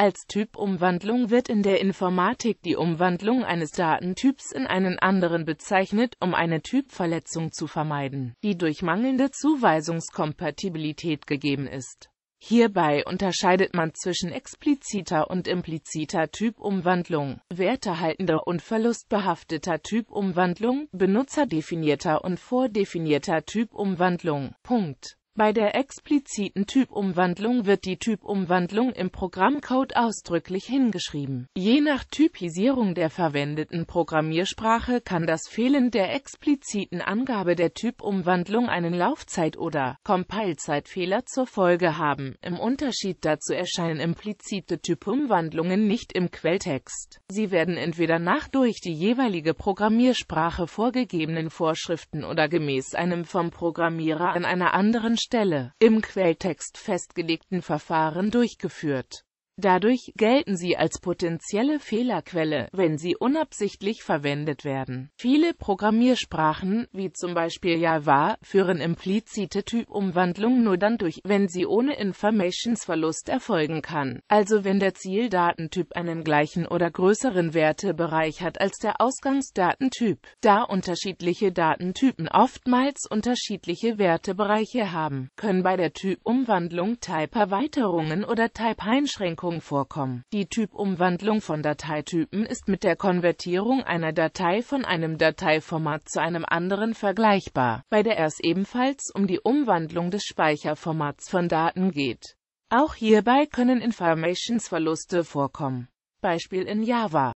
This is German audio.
Als Typumwandlung wird in der Informatik die Umwandlung eines Datentyps in einen anderen bezeichnet, um eine Typverletzung zu vermeiden, die durch mangelnde Zuweisungskompatibilität gegeben ist. Hierbei unterscheidet man zwischen expliziter und impliziter Typumwandlung, wertehaltender und verlustbehafteter Typumwandlung, benutzerdefinierter und vordefinierter Typumwandlung. Punkt. Bei der expliziten Typumwandlung wird die Typumwandlung im Programmcode ausdrücklich hingeschrieben. Je nach Typisierung der verwendeten Programmiersprache kann das Fehlen der expliziten Angabe der Typumwandlung einen Laufzeit- oder Compilezeitfehler zur Folge haben. Im Unterschied dazu erscheinen implizite Typumwandlungen nicht im Quelltext. Sie werden entweder nach durch die jeweilige Programmiersprache vorgegebenen Vorschriften oder gemäß einem vom Programmierer an einer anderen Stelle Stelle im Quelltext festgelegten Verfahren durchgeführt Dadurch gelten sie als potenzielle Fehlerquelle, wenn sie unabsichtlich verwendet werden. Viele Programmiersprachen, wie zum Beispiel Java, führen implizite Typumwandlung nur dann durch, wenn sie ohne Informationsverlust erfolgen kann, also wenn der Zieldatentyp einen gleichen oder größeren Wertebereich hat als der Ausgangsdatentyp. Da unterschiedliche Datentypen oftmals unterschiedliche Wertebereiche haben, können bei der Typumwandlung Type-Erweiterungen oder Type-Einschränkungen Umwandlung vorkommen. Die Typumwandlung von Dateitypen ist mit der Konvertierung einer Datei von einem Dateiformat zu einem anderen vergleichbar, bei der es ebenfalls um die Umwandlung des Speicherformats von Daten geht. Auch hierbei können Informationsverluste vorkommen. Beispiel in Java